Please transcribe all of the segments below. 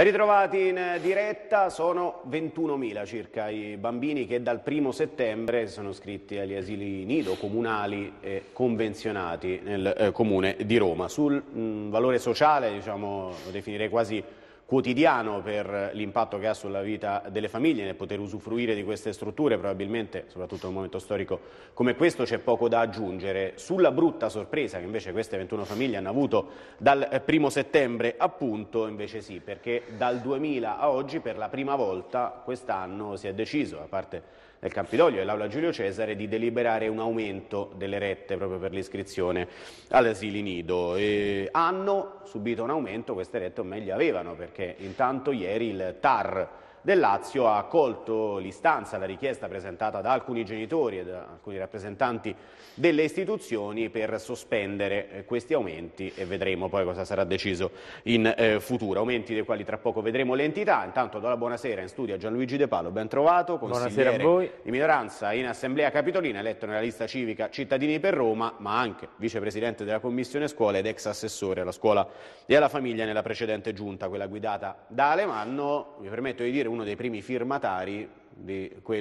Ben ritrovati in diretta, sono 21.000 circa i bambini che dal primo settembre sono iscritti agli asili nido comunali e convenzionati nel eh, comune di Roma. Sul mh, mm, valore sociale, diciamo, lo definirei quasi quotidiano per l'impatto che ha sulla vita delle famiglie, nel poter usufruire di queste strutture, probabilmente, soprattutto in un momento storico come questo, c'è poco da aggiungere. Sulla brutta sorpresa che invece queste 21 famiglie hanno avuto dal eh, primo settembre, appunto, invece sì, perché dal 2000 a oggi, per la prima volta quest'anno si è deciso, a parte del Campidoglio e l'Aula Giulio Cesare di deliberare un aumento delle rette proprio per l'iscrizione all'asili nido. E hanno subito un aumento queste rette, o meglio avevano, perché intanto ieri il TAR del Lazio ha accolto l'istanza, la richiesta presentata da alcuni genitori e da alcuni rappresentanti delle istituzioni per sospendere eh, questi aumenti e vedremo poi cosa sarà deciso in eh, futuro. Aumenti dei quali tra poco vedremo l'entità. Intanto do la buonasera in studio a Gianluigi De Palo, ben trovato, consigliere di minoranza in Assemblea Capitolina, eletto nella lista civica Cittadini per Roma, ma anche vicepresidente della Commissione Scuola ed ex assessore alla scuola e alla famiglia nella precedente giunta, quella guidata da Alemanno. Mi permetto di dire uno dei primi firmatari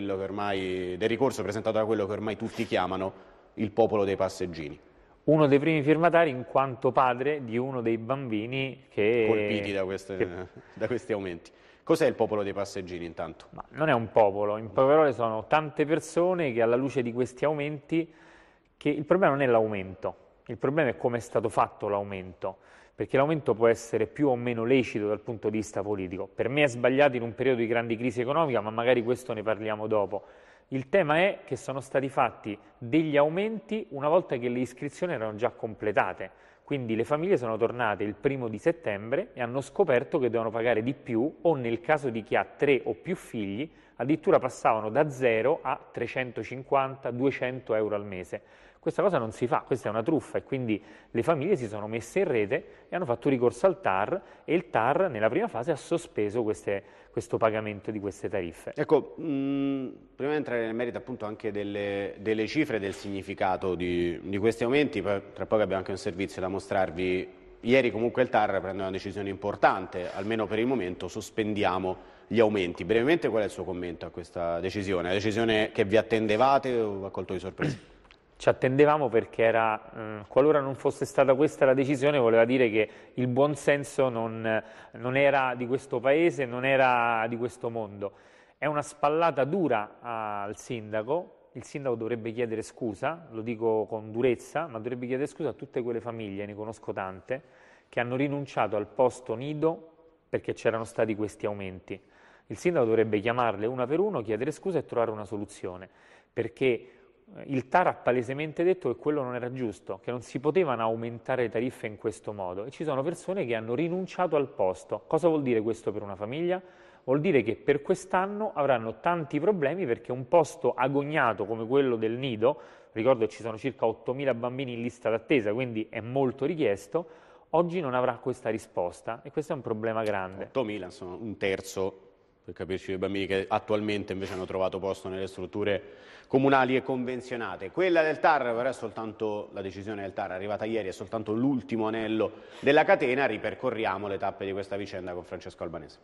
ormai, del ricorso presentato da quello che ormai tutti chiamano il popolo dei passeggini. Uno dei primi firmatari in quanto padre di uno dei bambini che... Colpiti da, queste, che... da questi aumenti. Cos'è il popolo dei passeggini intanto? Ma non è un popolo, in poche parole sono tante persone che alla luce di questi aumenti, il problema non è l'aumento, il problema è come è stato fatto l'aumento perché l'aumento può essere più o meno lecito dal punto di vista politico. Per me è sbagliato in un periodo di grande crisi economica, ma magari questo ne parliamo dopo. Il tema è che sono stati fatti degli aumenti una volta che le iscrizioni erano già completate, quindi le famiglie sono tornate il primo di settembre e hanno scoperto che devono pagare di più o nel caso di chi ha tre o più figli addirittura passavano da 0 a 350-200 euro al mese questa cosa non si fa, questa è una truffa e quindi le famiglie si sono messe in rete e hanno fatto ricorso al TAR e il TAR nella prima fase ha sospeso queste, questo pagamento di queste tariffe. Ecco, mh, mm, prima di entrare nel merito appunto anche delle, delle cifre e del significato di, di questi aumenti, poi, tra poco abbiamo anche un servizio da mostrarvi Ieri comunque il TAR prende una decisione importante, almeno per il momento sospendiamo gli aumenti. Brevemente qual è il suo commento a questa decisione? La decisione che vi attendevate o ha colto di sorpresa? ci attendevamo perché era, mh, mm, qualora non fosse stata questa la decisione, voleva dire che il buonsenso non, non era di questo paese, non era di questo mondo. È una spallata dura al sindaco, il sindaco dovrebbe chiedere scusa, lo dico con durezza, ma dovrebbe chiedere scusa a tutte quelle famiglie, ne conosco tante, che hanno rinunciato al posto nido perché c'erano stati questi aumenti. Il sindaco dovrebbe chiamarle una per uno, chiedere scusa e trovare una soluzione, perché il TAR ha palesemente detto che quello non era giusto, che non si potevano aumentare le tariffe in questo modo e ci sono persone che hanno rinunciato al posto. Cosa vuol dire questo per una famiglia? Vuol dire che per quest'anno avranno tanti problemi perché un posto agognato come quello del nido, ricordo che ci sono circa 8.000 bambini in lista d'attesa, quindi è molto richiesto, oggi non avrà questa risposta e questo è un problema grande. 8.000 sono un terzo per capirci i bambini che attualmente invece hanno trovato posto nelle strutture comunali e convenzionate. Quella del TAR, però è soltanto la decisione del TAR arrivata ieri, è soltanto l'ultimo anello della catena, ripercorriamo le tappe di questa vicenda con Francesco Albanese.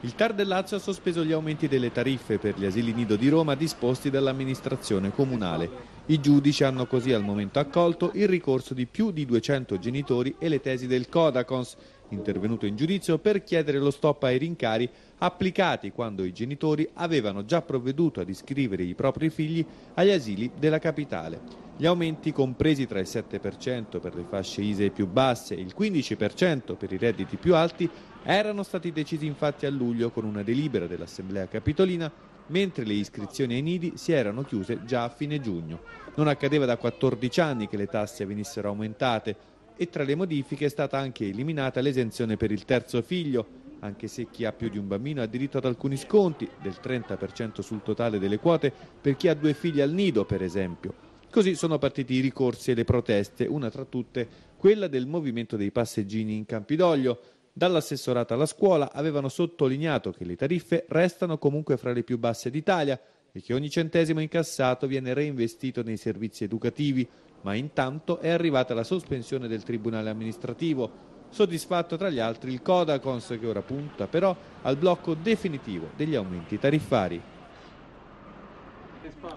Il TAR del Lazio ha sospeso gli aumenti delle tariffe per gli asili nido di Roma disposti dall'amministrazione comunale. I giudici hanno così al momento accolto il ricorso di più di 200 genitori e le tesi del Codacons, intervenuto in giudizio per chiedere lo stop ai rincari applicati quando i genitori avevano già provveduto ad iscrivere i propri figli agli asili della capitale. Gli aumenti compresi tra il 7% per le fasce ISE più basse e il 15% per i redditi più alti erano stati decisi infatti a luglio con una delibera dell'Assemblea Capitolina mentre le iscrizioni ai nidi si erano chiuse già a fine giugno. Non accadeva da 14 anni che le tasse venissero aumentate, e tra le modifiche è stata anche eliminata l'esenzione per il terzo figlio, anche se chi ha più di un bambino ha diritto ad alcuni sconti del 30% sul totale delle quote per chi ha due figli al nido, per esempio. Così sono partiti i ricorsi e le proteste, una tra tutte quella del movimento dei passeggini in Campidoglio. Dall'assessorata alla scuola avevano sottolineato che le tariffe restano comunque fra le più basse d'Italia e che ogni centesimo incassato viene reinvestito nei servizi educativi, ma intanto è arrivata la sospensione del Tribunale amministrativo. Soddisfatto tra gli altri il Codacons che ora punta però al blocco definitivo degli aumenti tariffari.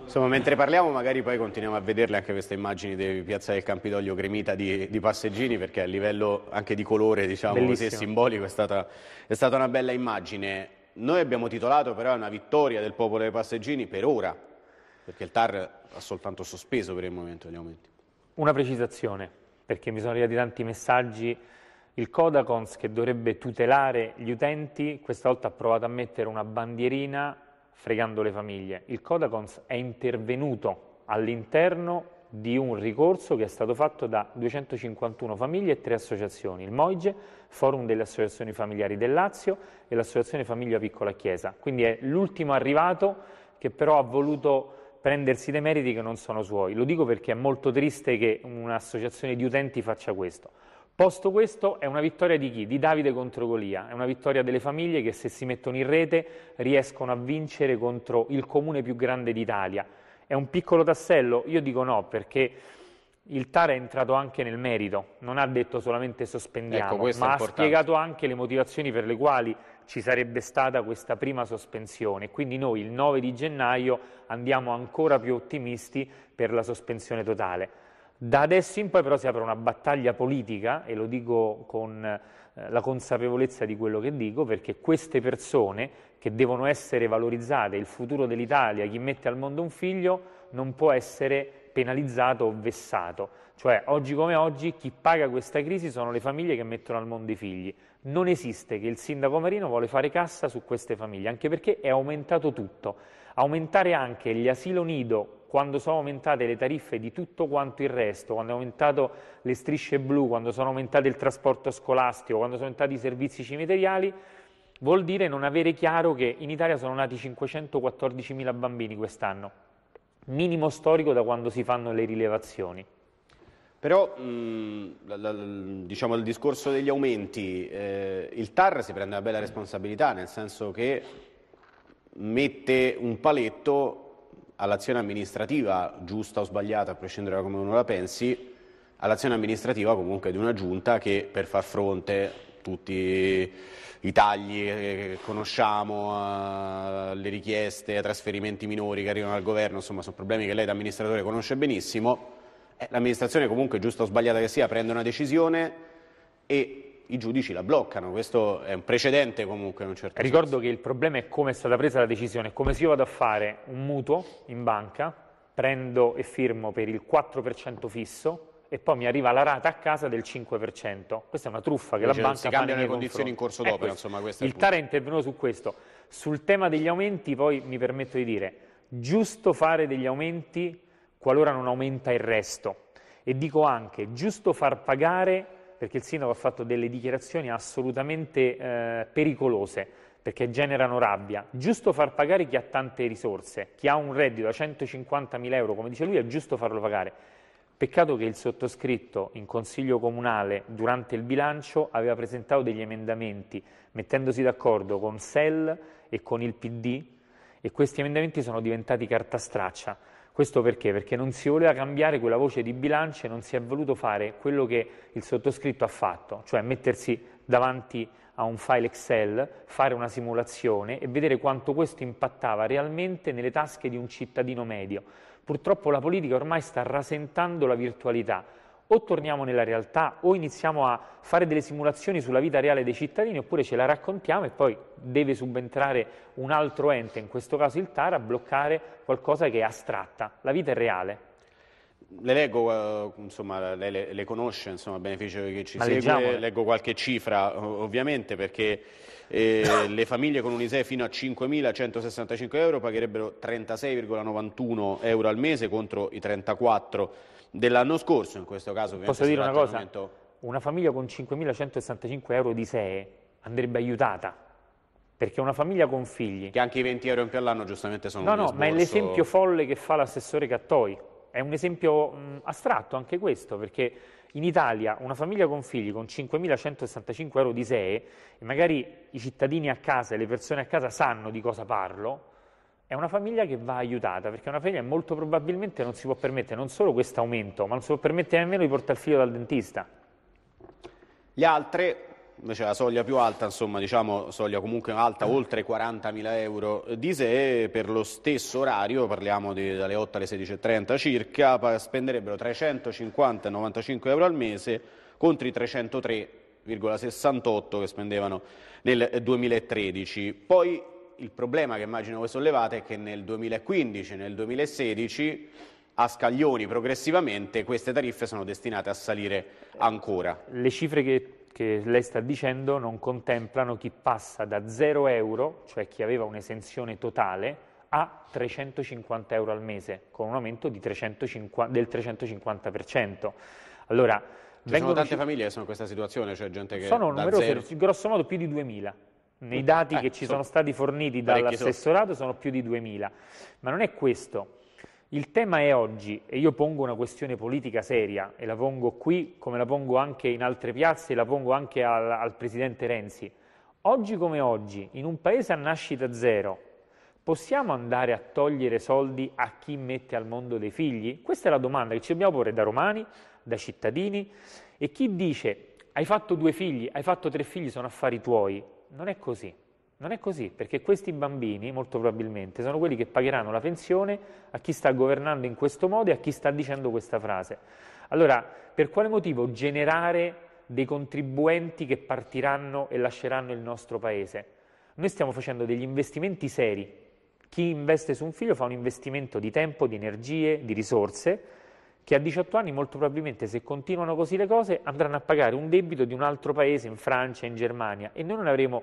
Insomma, mentre parliamo magari poi continuiamo a vederle anche queste immagini di Piazza del Campidoglio gremita di, di passeggini perché a livello anche di colore, diciamo così, e simbolico è stata, è stata una bella immagine. Noi abbiamo titolato però una vittoria del popolo dei passeggini per ora, perché il TAR ha soltanto sospeso per il momento gli aumenti. Una precisazione, perché mi sono arrivati tanti messaggi. Il Codacons che dovrebbe tutelare gli utenti, questa volta ha provato a mettere una bandierina fregando le famiglie. Il Codacons è intervenuto all'interno di un ricorso che è stato fatto da 251 famiglie e tre associazioni, il Moige, Forum delle Associazioni Familiari del Lazio e l'Associazione Famiglia Piccola Chiesa. Quindi è l'ultimo arrivato che però ha voluto prendersi dei meriti che non sono suoi. Lo dico perché è molto triste che un'associazione di utenti faccia questo. Posto questo, è una vittoria di chi? Di Davide contro Golia. È una vittoria delle famiglie che se si mettono in rete riescono a vincere contro il comune più grande d'Italia. È un piccolo tassello? Io dico no, perché il TAR è entrato anche nel merito, non ha detto solamente sospendiamo, ecco, ma ha spiegato anche le motivazioni per le quali ci sarebbe stata questa prima sospensione. Quindi noi il 9 di gennaio andiamo ancora più ottimisti per la sospensione totale. Da adesso in poi però si apre una battaglia politica, e lo dico con eh, la consapevolezza di quello che dico, perché queste persone che devono essere valorizzate, il futuro dell'Italia, chi mette al mondo un figlio, non può essere penalizzato o vessato cioè, oggi come oggi, chi paga questa crisi sono le famiglie che mettono al mondo i figli. Non esiste che il sindaco Marino vuole fare cassa su queste famiglie, anche perché è aumentato tutto. Aumentare anche gli asilo nido, quando sono aumentate le tariffe di tutto quanto il resto, quando è aumentato le strisce blu, quando sono aumentate il trasporto scolastico, quando sono aumentati i servizi cimiteriali, vuol dire non avere chiaro che in Italia sono nati 514.000 bambini quest'anno, minimo storico da quando si fanno le rilevazioni. Però mh, la, la, diciamo, il discorso degli aumenti, eh, il TAR si prende una bella responsabilità, nel senso che mette un paletto all'azione amministrativa, giusta o sbagliata, a prescindere da come uno la pensi, all'azione amministrativa comunque di una giunta che per far fronte a tutti i tagli che conosciamo, alle richieste, ai trasferimenti minori che arrivano al governo, insomma sono problemi che lei da amministratore conosce benissimo, eh, l'amministrazione comunque, giusta o sbagliata che sia, prende una decisione e i giudici la bloccano, questo è un precedente comunque in un certo Ricordo senso. che il problema è come è stata presa la decisione, come se io vado a fare un mutuo in banca, prendo e firmo per il 4% fisso e poi mi arriva la rata a casa del 5%. Questa è una truffa che Quindi la banca fa Si cambiano le condizioni in corso eh, d'opera, insomma, questo Il, il TAR è intervenuto su questo. Sul tema degli aumenti poi mi permetto di dire, giusto fare degli aumenti qualora non aumenta il resto. E dico anche, giusto far pagare, perché il sindaco ha fatto delle dichiarazioni assolutamente eh, pericolose, perché generano rabbia, giusto far pagare chi ha tante risorse, chi ha un reddito da 150.000 euro, come dice lui, è giusto farlo pagare. Peccato che il sottoscritto in Consiglio Comunale durante il bilancio aveva presentato degli emendamenti mettendosi d'accordo con SEL e con il PD e questi emendamenti sono diventati carta straccia questo perché? Perché non si voleva cambiare quella voce di bilancio e non si è voluto fare quello che il sottoscritto ha fatto, cioè mettersi davanti a un file Excel, fare una simulazione e vedere quanto questo impattava realmente nelle tasche di un cittadino medio. Purtroppo la politica ormai sta rasentando la virtualità, o torniamo nella realtà o iniziamo a fare delle simulazioni sulla vita reale dei cittadini oppure ce la raccontiamo e poi deve subentrare un altro ente, in questo caso il TAR, a bloccare qualcosa che è astratta. La vita è reale. Le leggo, eh, insomma, le, le, le conosce, insomma, a beneficio che ci Ma segue, leggiamole. leggo qualche cifra ovviamente perché eh, le famiglie con un ISEE fino a 5.165 euro pagherebbero 36,91 euro al mese contro i 34 dell'anno scorso, in questo caso Posso dire una cosa? Momento... Una famiglia con 5.165 euro di SEE andrebbe aiutata, perché una famiglia con figli... Che anche i 20 euro in più all'anno giustamente sono no, No, no, ma è l'esempio folle che fa l'assessore Cattoi, è un esempio mh, astratto anche questo, perché in Italia una famiglia con figli con 5.165 euro di SEE, e magari i cittadini a casa e le persone a casa sanno di cosa parlo, è una famiglia che va aiutata, perché una famiglia molto probabilmente non si può permettere non solo questo aumento, ma non si può permettere nemmeno di portare il figlio dal dentista. Gli altri, invece la soglia più alta, insomma, diciamo soglia comunque alta, ah. oltre 40.000 euro di sé, per lo stesso orario, parliamo di, dalle 8 alle 16.30 circa, spenderebbero 350-95 euro al mese contro i 303,68 che spendevano nel 2013. Poi il problema che immagino voi sollevate è che nel 2015 nel 2016 a scaglioni progressivamente queste tariffe sono destinate a salire ancora. Le cifre che, che lei sta dicendo non contemplano chi passa da 0 euro, cioè chi aveva un'esenzione totale, a 350 euro al mese, con un aumento 350, del 350%. Allora, ci sono tante famiglie che sono in questa situazione, cioè gente che sono numerose, zero... grosso modo più di 2000 nei dati eh, che ci ecco. sono stati forniti dall'assessorato sono più di 2000, ma non è questo. Il tema è oggi, e io pongo una questione politica seria, e la pongo qui, come la pongo anche in altre piazze, e la pongo anche al, al Presidente Renzi. Oggi come oggi, in un paese a nascita zero, possiamo andare a togliere soldi a chi mette al mondo dei figli? Questa è la domanda che ci dobbiamo porre da romani, da cittadini, e chi dice hai fatto due figli, hai fatto tre figli, sono affari tuoi, non è così. Non è così, perché questi bambini, molto probabilmente, sono quelli che pagheranno la pensione a chi sta governando in questo modo e a chi sta dicendo questa frase. Allora, per quale motivo generare dei contribuenti che partiranno e lasceranno il nostro paese? Noi stiamo facendo degli investimenti seri. Chi investe su un figlio fa un investimento di tempo, di energie, di risorse, che a 18 anni molto probabilmente se continuano così le cose andranno a pagare un debito di un altro paese in Francia, in Germania e noi non avremo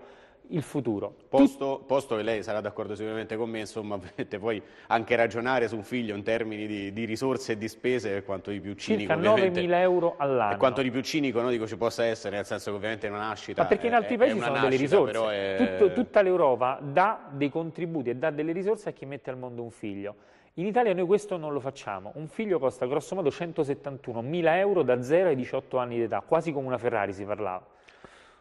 il futuro. Posto, posto, che lei sarà d'accordo sicuramente con me, insomma, potete poi anche ragionare su un figlio in termini di, di risorse e di spese per quanto di più cinico. Circa 9.000 euro all'anno. Per quanto di più cinico no, dico, ci possa essere, nel senso che ovviamente una nascita Ma perché in altri è, paesi è sono nascita, delle risorse. È... Tutto, tutta l'Europa dà dei contributi e dà delle risorse a chi mette al mondo un figlio. In Italia noi questo non lo facciamo. Un figlio costa grossomodo 171.000 euro da 0 ai 18 anni d'età, quasi come una Ferrari si parlava.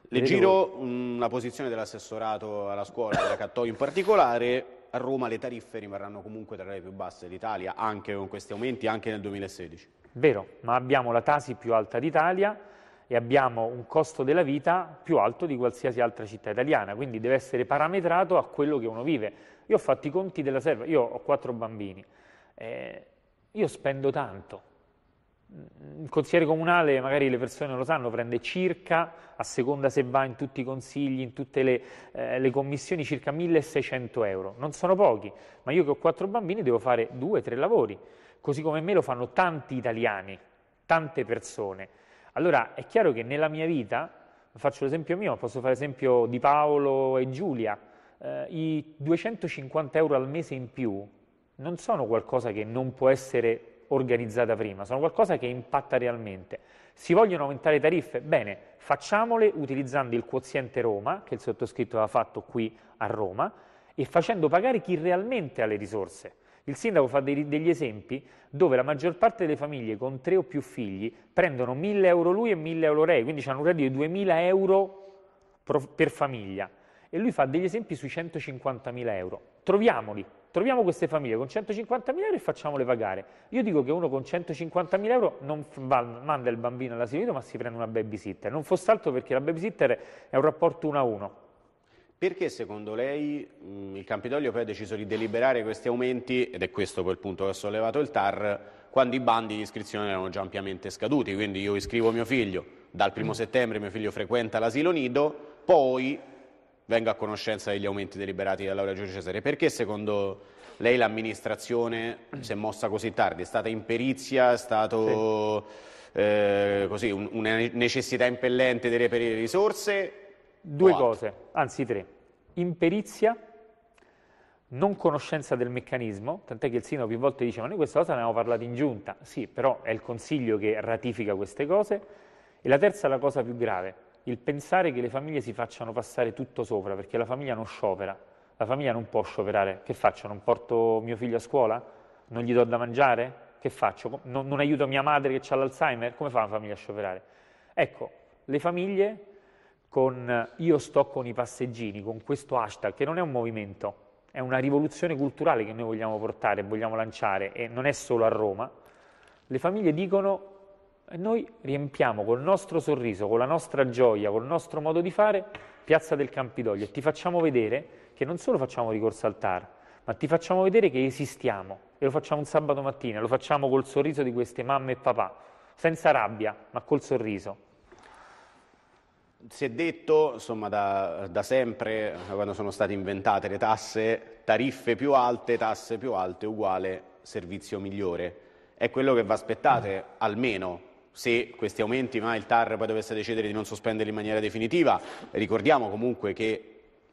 Le giro voi? una posizione dell'assessorato alla scuola, della Cattolica in particolare, a Roma le tariffe rimarranno comunque tra le più basse d'Italia, anche con questi aumenti, anche nel 2016. Vero, ma abbiamo la Tasi più alta d'Italia, e abbiamo un costo della vita più alto di qualsiasi altra città italiana, quindi deve essere parametrato a quello che uno vive. Io ho fatto i conti della serva, io ho quattro bambini, eh, io spendo tanto. Il consigliere comunale, magari le persone non lo sanno, prende circa, a seconda se va in tutti i consigli, in tutte le, eh, le commissioni, circa 1600 euro. Non sono pochi, ma io che ho quattro bambini devo fare due, tre lavori. Così come me lo fanno tanti italiani, tante persone. Allora è chiaro che nella mia vita, faccio l'esempio mio, posso fare l'esempio di Paolo e Giulia, eh, i 250 euro al mese in più non sono qualcosa che non può essere organizzata prima, sono qualcosa che impatta realmente. Si vogliono aumentare le tariffe? Bene, facciamole utilizzando il quoziente Roma, che il sottoscritto aveva fatto qui a Roma, e facendo pagare chi realmente ha le risorse. Il sindaco fa dei, degli esempi dove la maggior parte delle famiglie con tre o più figli prendono 1000 euro lui e 1000 euro lei, quindi hanno un reddito di 2000 euro per famiglia. E lui fa degli esempi sui 150.000 euro. Troviamoli, troviamo queste famiglie con 150.000 euro e facciamole pagare. Io dico che uno con 150.000 euro non va, manda il bambino all'asilo ma si prende una babysitter, non fosse altro perché la babysitter è un rapporto 1 a 1. Perché secondo lei mh, mm, il Campidoglio poi ha deciso di deliberare questi aumenti, ed è questo quel punto che ha sollevato il TAR, quando i bandi di iscrizione erano già ampiamente scaduti? Quindi io iscrivo mio figlio, dal primo mm. settembre mio figlio frequenta l'asilo nido, poi vengo a conoscenza degli aumenti deliberati da Laura Giulio Cesare. Perché secondo lei l'amministrazione si è mossa così tardi? È stata imperizia? È stata sì. eh, un, una necessità impellente di reperire risorse? due What? cose, anzi tre. Imperizia, non conoscenza del meccanismo, tant'è che il sindaco più volte dice ma noi questa cosa ne abbiamo parlato in giunta, sì, però è il Consiglio che ratifica queste cose. E la terza la cosa più grave, il pensare che le famiglie si facciano passare tutto sopra, perché la famiglia non sciopera, la famiglia non può scioperare, che faccio? Non porto mio figlio a scuola? Non gli do da mangiare? Che faccio? Non, non aiuto mia madre che ha l'Alzheimer? Come fa la famiglia a scioperare? Ecco, le famiglie con io sto con i passeggini, con questo hashtag, che non è un movimento, è una rivoluzione culturale che noi vogliamo portare, vogliamo lanciare, e non è solo a Roma, le famiglie dicono noi riempiamo col nostro sorriso, con la nostra gioia, col nostro modo di fare Piazza del Campidoglio e ti facciamo vedere che non solo facciamo ricorso al TAR, ma ti facciamo vedere che esistiamo e lo facciamo un sabato mattina, lo facciamo col sorriso di queste mamme e papà, senza rabbia, ma col sorriso si è detto insomma, da, da, sempre, quando sono state inventate le tasse, tariffe più alte, tasse più alte uguale servizio migliore. È quello che vi aspettate, almeno se questi aumenti, ma il TAR poi dovesse decidere di non sospenderli in maniera definitiva. Ricordiamo comunque che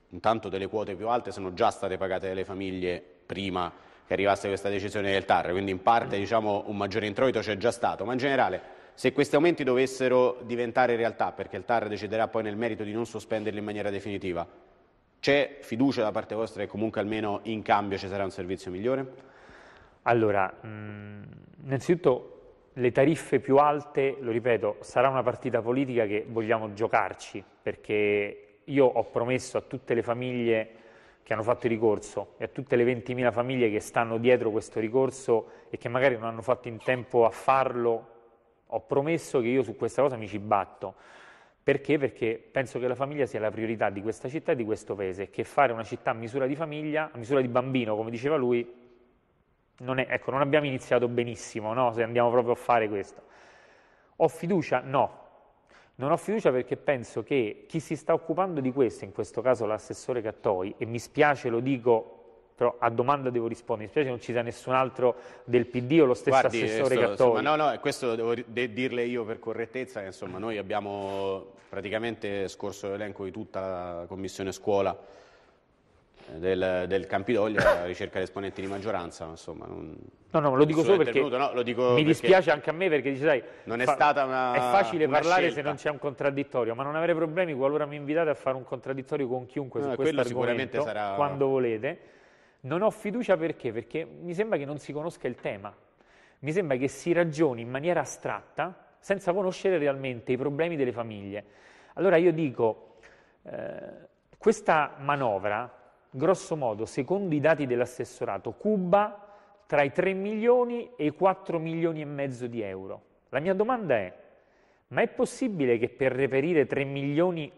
intanto delle quote più alte sono già state pagate dalle famiglie prima che arrivasse questa decisione del TAR, quindi in parte diciamo, un maggiore introito c'è già stato, ma in generale se questi aumenti dovessero diventare realtà, perché il TAR deciderà poi nel merito di non sospenderli in maniera definitiva, c'è fiducia da parte vostra che comunque almeno in cambio ci sarà un servizio migliore? Allora, mm, innanzitutto le tariffe più alte, lo ripeto, sarà una partita politica che vogliamo giocarci, perché io ho promesso a tutte le famiglie che hanno fatto il ricorso e a tutte le 20.000 famiglie che stanno dietro questo ricorso e che magari non hanno fatto in tempo a farlo ho promesso che io su questa cosa mi ci batto. Perché? Perché penso che la famiglia sia la priorità di questa città e di questo paese, che fare una città a misura di famiglia, a misura di bambino, come diceva lui, non, è, ecco, non abbiamo iniziato benissimo, no? se andiamo proprio a fare questo. Ho fiducia? No. Non ho fiducia perché penso che chi si sta occupando di questo, in questo caso l'assessore Cattoi, e mi spiace, lo dico però a domanda devo rispondere, mi spiace non ci sia nessun altro del PD o lo stesso Guardi, assessore questo, Gattoli. no, no, questo devo de dirle io per correttezza, insomma, noi abbiamo praticamente scorso l'elenco di tutta la commissione scuola eh, del, del Campidoglio alla ricerca di esponenti di maggioranza, insomma, non... No, no, lo dico solo perché no, lo dico mi dispiace anche a me perché dici, sai, non è, stata una, è facile una parlare scelta. se non c'è un contraddittorio, ma non avrei problemi qualora mi invitate a fare un contraddittorio con chiunque no, su questo argomento, sarà... quando volete. Non ho fiducia perché? Perché mi sembra che non si conosca il tema, mi sembra che si ragioni in maniera astratta senza conoscere realmente i problemi delle famiglie. Allora io dico, eh, questa manovra, grosso modo, secondo i dati dell'assessorato, cuba tra i 3 milioni e i 4 milioni e mezzo di euro. La mia domanda è, ma è possibile che per reperire 3 milioni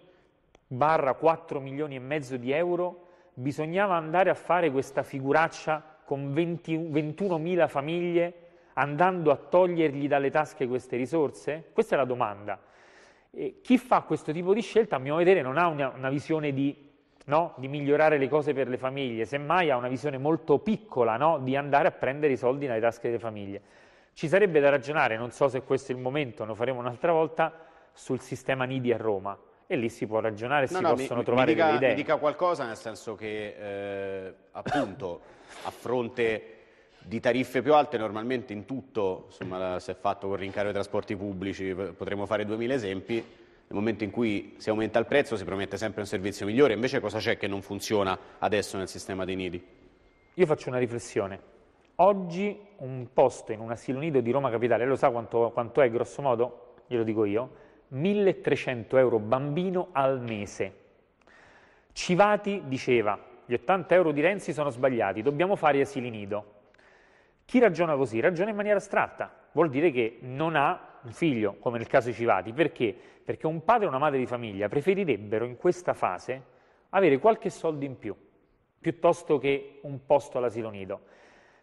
barra 4 milioni e mezzo di euro bisognava andare a fare questa figuraccia con 20, 21.000 famiglie andando a togliergli dalle tasche queste risorse? Questa è la domanda. E chi fa questo tipo di scelta, a mio vedere, non ha una, una visione di, no, di, migliorare le cose per le famiglie, semmai ha una visione molto piccola no, di andare a prendere i soldi dalle tasche delle famiglie. Ci sarebbe da ragionare, non so se questo è il momento, lo faremo un'altra volta, sul sistema Nidi a Roma. E lì si può ragionare, no, si no, possono mi, trovare mi dica, delle idee. Mi dica qualcosa nel senso che, eh, appunto, a fronte di tariffe più alte normalmente in tutto, insomma, si è fatto con rincaro dei trasporti pubblici, eh, potremmo fare 2000 esempi, nel momento in cui si aumenta il prezzo si promette sempre un servizio migliore, invece cosa c'è che non funziona adesso nel sistema dei nidi? Io faccio una riflessione. Oggi un posto in un asilo nido di Roma Capitale, lo sa quanto, quanto è grosso modo? Glielo dico io, 1300 euro bambino al mese. Civati diceva, gli 80 euro di Renzi sono sbagliati, dobbiamo fare asili nido. Chi ragiona così? Ragiona in maniera astratta, vuol dire che non ha un figlio, come nel caso di Civati. Perché? Perché un padre e una madre di famiglia preferirebbero in questa fase avere qualche soldo in più, piuttosto che un posto all'asilo nido.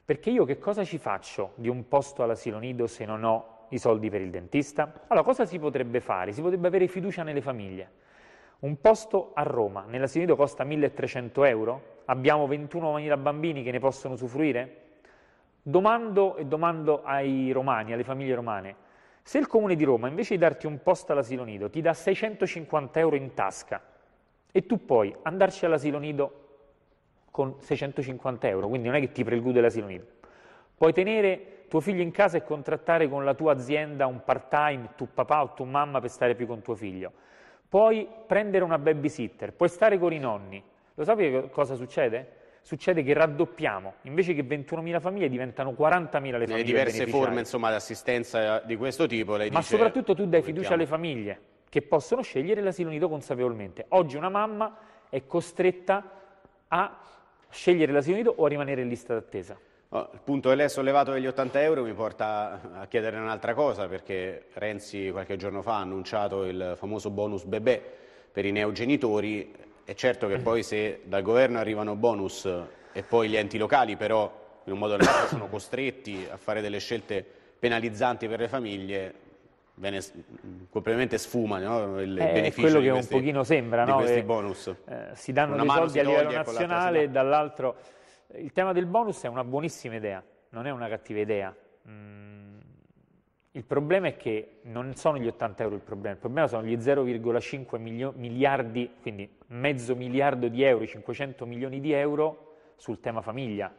Perché io che cosa ci faccio di un posto all'asilo nido se non ho i soldi per il dentista. Allora, cosa si potrebbe fare? Si potrebbe avere fiducia nelle famiglie. Un posto a Roma, nell'asilo costa 1300 euro? Abbiamo 21.000 bambini che ne possono usufruire? Domando e domando ai romani, alle famiglie romane, se il comune di Roma invece di darti un posto all'asilo nido ti dà 650 euro in tasca e tu puoi andarci all'asilo nido con 650 euro, quindi non è che ti prelude l'asilo nido, puoi tenere tuo figlio in casa e contrattare con la tua azienda un part-time, tu papà o tu mamma per stare più con tuo figlio. Puoi prendere una babysitter, puoi stare con i nonni. Lo sapete cosa succede? Succede che raddoppiamo, invece che 21.000 famiglie diventano 40.000 le famiglie. Le diverse forme insomma, di assistenza di questo tipo. Lei Ma dice, soprattutto tu dai fiducia alle famiglie che possono scegliere l'asilo nido consapevolmente. Oggi una mamma è costretta a scegliere l'asilo nido o a rimanere in lista d'attesa. Oh, il punto che lei ha sollevato degli 80 euro mi porta a chiedere un'altra cosa, perché Renzi qualche giorno fa ha annunciato il famoso bonus bebè per i neogenitori, è certo che poi se dal governo arrivano bonus e poi gli enti locali però in un modo o nell'altro sono costretti a fare delle scelte penalizzanti per le famiglie, viene completamente sfuma no? il eh, beneficio quello che questi, un pochino sembra, no? questi bonus. Eh, si danno Una dei soldi a livello nazionale e dall'altro il tema del bonus è una buonissima idea, non è una cattiva idea. Mm, il problema è che non sono gli 80 euro il problema, il problema sono gli 0,5 milio- miliardi, quindi mezzo miliardo di euro, 500 milioni di euro sul tema famiglia.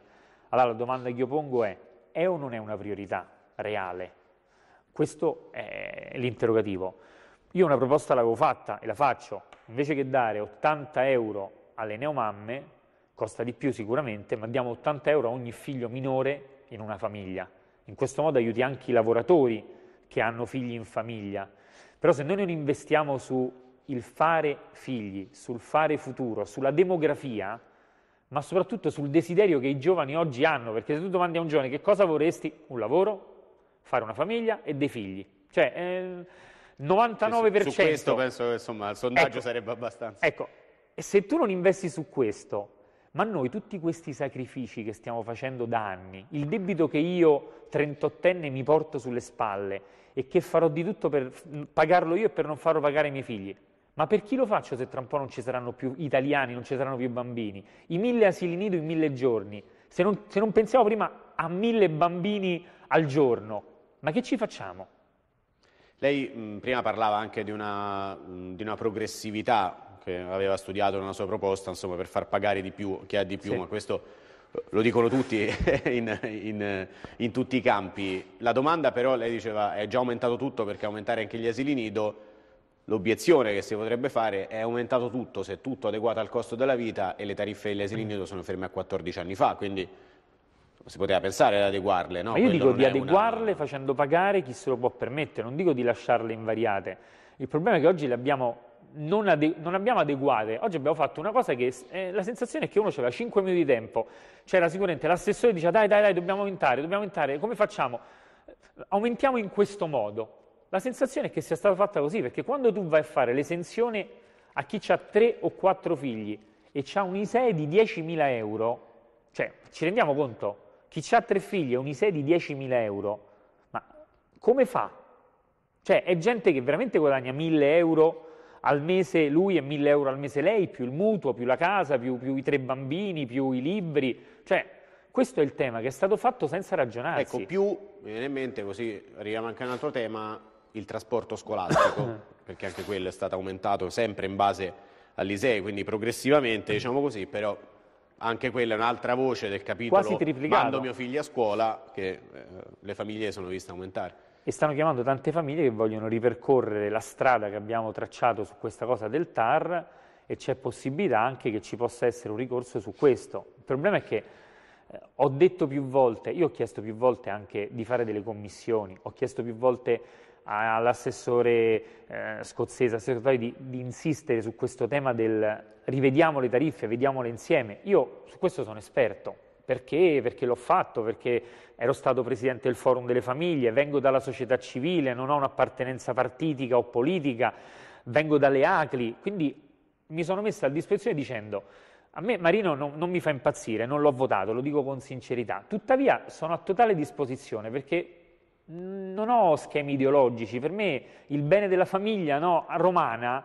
Allora la domanda che io pongo è, è o non è una priorità reale? Questo è l'interrogativo. Io una proposta l'avevo fatta e la faccio, invece che dare 80 euro alle neomamme, costa di più sicuramente, ma diamo 80 euro a ogni figlio minore in una famiglia. In questo modo aiuti anche i lavoratori che hanno figli in famiglia. Però se noi non investiamo sul fare figli, sul fare futuro, sulla demografia, ma soprattutto sul desiderio che i giovani oggi hanno, perché se tu domandi a un giovane che cosa vorresti, un lavoro, fare una famiglia e dei figli. Cioè, eh, 99%. Su, su questo penso che insomma, il sondaggio ecco, sarebbe abbastanza. Ecco, e se tu non investi su questo, ma noi tutti questi sacrifici che stiamo facendo da anni, il debito che io, 38enne, mi porto sulle spalle e che farò di tutto per pagarlo io e per non farlo pagare i miei figli, ma per chi lo faccio se tra un po' non ci saranno più italiani, non ci saranno più bambini? I mille asili nido in mille giorni. Se non, se non pensiamo prima a mille bambini al giorno, ma che ci facciamo? Lei mh, prima parlava anche di una, mh, di una progressività che aveva studiato nella sua proposta insomma, per far pagare di più chi ha di più, sì. ma questo eh, lo dicono tutti in, in, in, tutti i campi. La domanda però, lei diceva, è già aumentato tutto perché aumentare anche gli asili nido, l'obiezione che si potrebbe fare è aumentato tutto, se tutto adeguato al costo della vita e le tariffe degli asili mm. nido sono ferme a 14 anni fa, quindi si poteva pensare ad adeguarle. No? Ma io Quello dico di adeguarle una... facendo pagare chi se lo può permettere, non dico di lasciarle invariate. Il problema è che oggi le abbiamo non, adegu- non, abbiamo adeguate. Oggi abbiamo fatto una cosa che eh, la sensazione è che uno aveva 5 minuti di tempo, c'era sicuramente l'assessore diceva dai dai dai dobbiamo aumentare, dobbiamo aumentare, come facciamo? Eh, aumentiamo in questo modo. La sensazione è che sia stata fatta così, perché quando tu vai a fare l'esenzione a chi ha 3 o 4 figli e ha un ISEE di 10.000 euro, cioè ci rendiamo conto, chi ha 3 figli e un ISEE di 10.000 euro, ma come fa? Cioè è gente che veramente guadagna 1.000 euro al mese lui e 1000 euro al mese lei, più il mutuo, più la casa, più, più i tre bambini, più i libri, cioè questo è il tema che è stato fatto senza ragionarsi. Ecco, più, mi viene in mente, così arriviamo anche a un altro tema, il trasporto scolastico, perché anche quello è stato aumentato sempre in base all'ISEE, quindi progressivamente, diciamo così, però anche quella è un'altra voce del capitolo Quasi triplicato. Mando mio figlio a scuola, che eh, le famiglie sono viste aumentare e stanno chiamando tante famiglie che vogliono ripercorrere la strada che abbiamo tracciato su questa cosa del TAR e c'è possibilità anche che ci possa essere un ricorso su questo. Il problema è che eh, ho detto più volte, io ho chiesto più volte anche di fare delle commissioni, ho chiesto più volte all'assessore eh, scozzese, assessore di, di insistere su questo tema del rivediamo le tariffe, vediamole insieme. Io su questo sono esperto, perché? Perché l'ho fatto, perché ero stato presidente del forum delle famiglie, vengo dalla società civile, non ho un'appartenenza partitica o politica, vengo dalle ACLI, quindi mi sono messo a disposizione dicendo a me Marino non, non mi fa impazzire, non l'ho votato, lo dico con sincerità, tuttavia sono a totale disposizione perché non ho schemi ideologici, per me il bene della famiglia no, romana,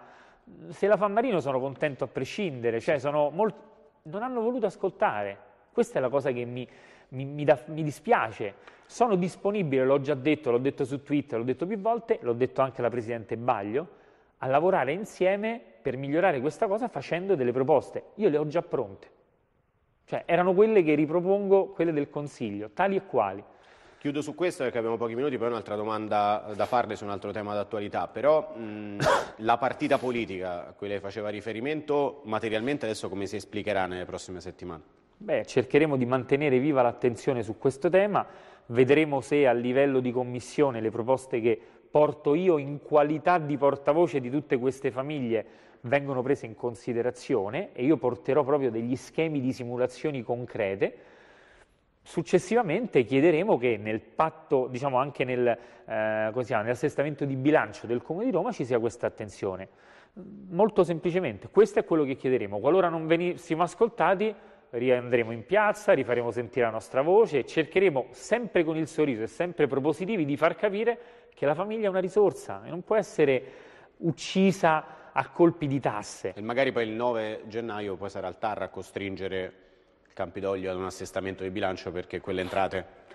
se la fa Marino sono contento a prescindere, cioè molto... non hanno voluto ascoltare, questa è la cosa che mi, mi, mi, da, mi dispiace. Sono disponibile, l'ho già detto, l'ho detto su Twitter, l'ho detto più volte, l'ho detto anche alla Presidente Baglio, a lavorare insieme per migliorare questa cosa facendo delle proposte. Io le ho già pronte. Cioè, erano quelle che ripropongo, quelle del Consiglio, tali e quali. Chiudo su questo perché abbiamo pochi minuti, poi un'altra domanda da farle su un altro tema d'attualità, però mh, mm, la partita politica a cui lei faceva riferimento materialmente adesso come si esplicherà nelle prossime settimane? Beh, cercheremo di mantenere viva l'attenzione su questo tema, vedremo se a livello di commissione le proposte che porto io in qualità di portavoce di tutte queste famiglie vengono prese in considerazione e io porterò proprio degli schemi di simulazioni concrete. Successivamente chiederemo che nel patto, diciamo anche nel, eh, chiama, nell'assestamento di bilancio del Comune di Roma ci sia questa attenzione. Molto semplicemente, questo è quello che chiederemo. Qualora non venissimo ascoltati, riandremo in piazza, rifaremo sentire la nostra voce e cercheremo sempre con il sorriso e sempre propositivi di far capire che la famiglia è una risorsa e non può essere uccisa a colpi di tasse. E magari poi il 9 gennaio poi sarà il TAR a costringere il Campidoglio ad un assestamento di bilancio perché quelle entrate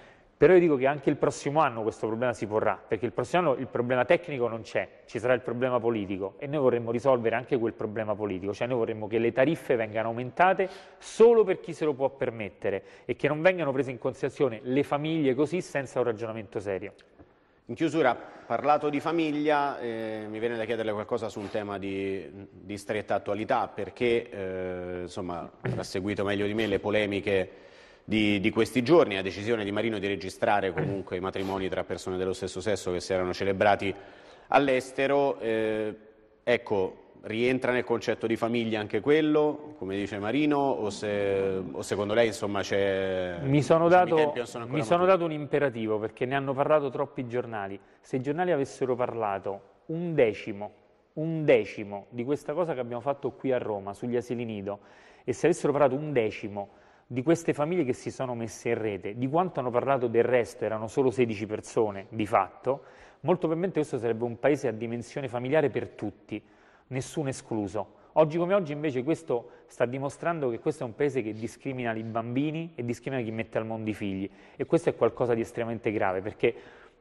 però io dico che anche il prossimo anno questo problema si porrà, perché il prossimo anno il problema tecnico non c'è, ci sarà il problema politico e noi vorremmo risolvere anche quel problema politico, cioè noi vorremmo che le tariffe vengano aumentate solo per chi se lo può permettere e che non vengano prese in considerazione le famiglie così senza un ragionamento serio. In chiusura, parlato di famiglia, eh, mi viene da chiederle qualcosa su un tema di, di stretta attualità, perché eh, insomma, ha seguito meglio di me le polemiche di, di, questi giorni, la decisione di Marino di registrare comunque i matrimoni tra persone dello stesso sesso che si erano celebrati all'estero. Eh, ecco, rientra nel concetto di famiglia anche quello, come dice Marino, o, se, o secondo lei insomma c'è... Mi sono, dato, mi sono, dato, un imperativo perché ne hanno parlato troppi giornali. Se i giornali avessero parlato un decimo, un decimo di questa cosa che abbiamo fatto qui a Roma, sugli asili nido, e se avessero parlato un decimo di queste famiglie che si sono messe in rete, di quanto hanno parlato del resto, erano solo 16 persone di fatto, molto probabilmente questo sarebbe un paese a dimensione familiare per tutti, nessuno escluso. Oggi come oggi invece questo sta dimostrando che questo è un paese che discrimina i bambini e discrimina chi mette al mondo i figli e questo è qualcosa di estremamente grave perché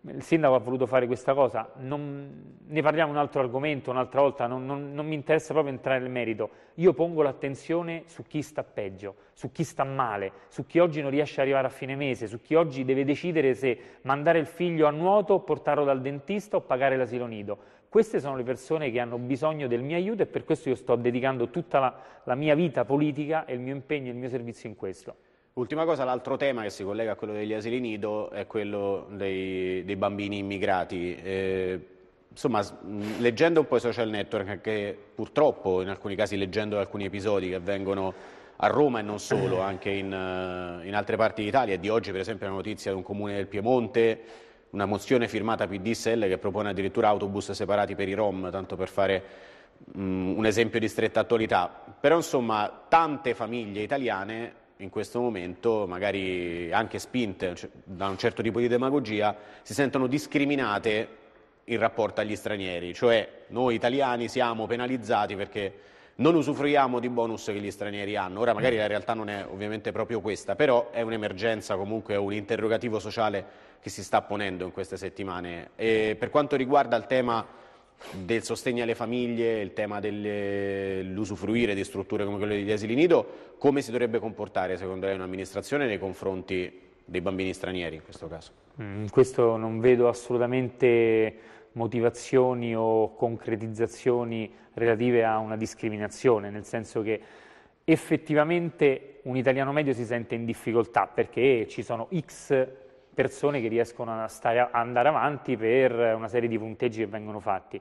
il sindaco ha voluto fare questa cosa, non, ne parliamo un altro argomento, un'altra volta, non, non, non mi interessa proprio entrare nel merito, io pongo l'attenzione su chi sta peggio, su chi sta male, su chi oggi non riesce ad arrivare a fine mese, su chi oggi deve decidere se mandare il figlio a nuoto, portarlo dal dentista o pagare l'asilo nido. Queste sono le persone che hanno bisogno del mio aiuto e per questo io sto dedicando tutta la, la mia vita politica e il mio impegno e il mio servizio in questo. Ultima cosa, l'altro tema che si collega a quello degli asili nido è quello dei, dei bambini immigrati. Eh, insomma, leggendo un po' i social network, anche purtroppo in alcuni casi leggendo alcuni episodi che avvengono a Roma e non solo, eh. anche in, eh, in altre parti d'Italia, di oggi per esempio la notizia di un comune del Piemonte, una mozione firmata PD-SL che propone addirittura autobus separati per i Rom, tanto per fare um, un esempio di stretta attualità. Però insomma tante famiglie italiane in questo momento, magari anche spinte cioè, da un certo tipo di demagogia, si sentono discriminate in rapporto agli stranieri, cioè noi italiani siamo penalizzati perché non usufruiamo di bonus che gli stranieri hanno. Ora magari la realtà non è ovviamente proprio questa, però è un'emergenza comunque, è un interrogativo sociale che si sta ponendo in queste settimane. E per quanto riguarda il tema del sostegno alle famiglie, il tema dell'usufruire di strutture come quelle degli asili nido, come si dovrebbe comportare secondo lei un'amministrazione nei confronti dei bambini stranieri in questo caso? In mm, questo non vedo assolutamente motivazioni o concretizzazioni relative a una discriminazione, nel senso che effettivamente un italiano medio si sente in difficoltà perché ci sono X persone che riescono a, stare, a andare avanti per una serie di punteggi che vengono fatti.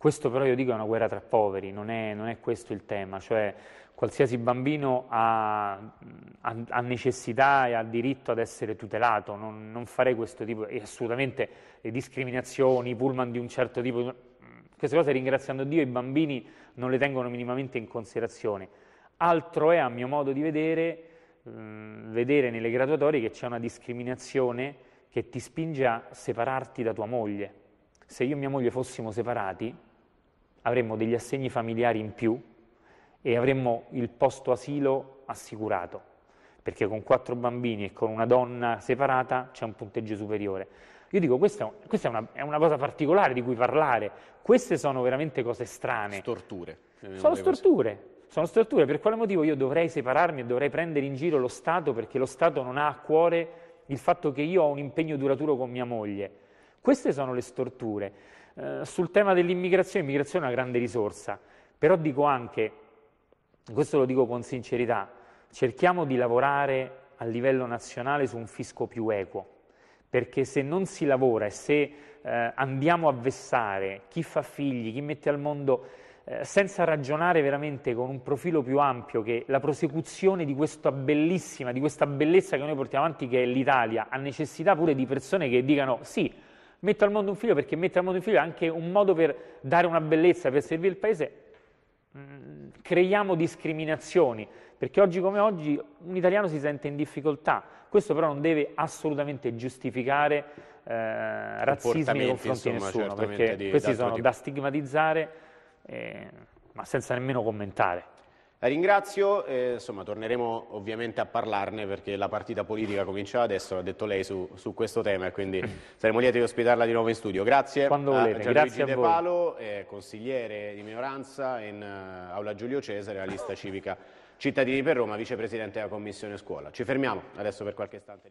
Questo però io dico è una guerra tra poveri, non è, non è questo il tema, cioè qualsiasi bambino ha, ha, ha, necessità e ha diritto ad essere tutelato, non, non farei questo tipo, e assolutamente le discriminazioni, i pullman di un certo tipo, mm, queste cose ringraziando Dio i bambini non le tengono minimamente in considerazione. Altro è, a mio modo di vedere, mh, mm, vedere nelle graduatorie che c'è una discriminazione che ti spinge a separarti da tua moglie. Se io e mia moglie fossimo separati, avremmo degli assegni familiari in più e avremmo il posto asilo assicurato, perché con quattro bambini e con una donna separata c'è un punteggio superiore. Io dico, questa, questa è, una, è, una, cosa particolare di cui parlare, queste sono veramente cose strane. Storture. Sono storture, sono storture, per quale motivo io dovrei separarmi e dovrei prendere in giro lo Stato perché lo Stato non ha a cuore il fatto che io ho un impegno duraturo con mia moglie. Queste sono le storture. Eh, sul tema dell'immigrazione, l'immigrazione è una grande risorsa, però dico anche, questo lo dico con sincerità, cerchiamo di lavorare a livello nazionale su un fisco più equo, perché se non si lavora e se eh, andiamo a vessare chi fa figli, chi mette al mondo, eh, senza ragionare veramente con un profilo più ampio che la prosecuzione di questa bellissima, di questa bellezza che noi portiamo avanti, che è l'Italia, ha necessità pure di persone che dicano sì, Metto al mondo un figlio perché mettere al mondo un figlio è anche un modo per dare una bellezza, per servire il paese. Mm, creiamo discriminazioni, perché oggi come oggi un italiano si sente in difficoltà. Questo però non deve assolutamente giustificare eh, razzismi nei confronti di nessuno, perché questi sono tipo. da stigmatizzare, eh, ma senza nemmeno commentare. La ringrazio, eh, insomma torneremo ovviamente a parlarne perché la partita politica comincia adesso, l'ha detto lei su, su, questo tema e quindi saremo lieti di ospitarla di nuovo in studio. Grazie Quando a volete. Grazie a De Palo, eh, consigliere di minoranza in uh, Aula Giulio Cesare, alla lista civica Cittadini per Roma, vicepresidente della Commissione Scuola. Ci fermiamo adesso per qualche istante.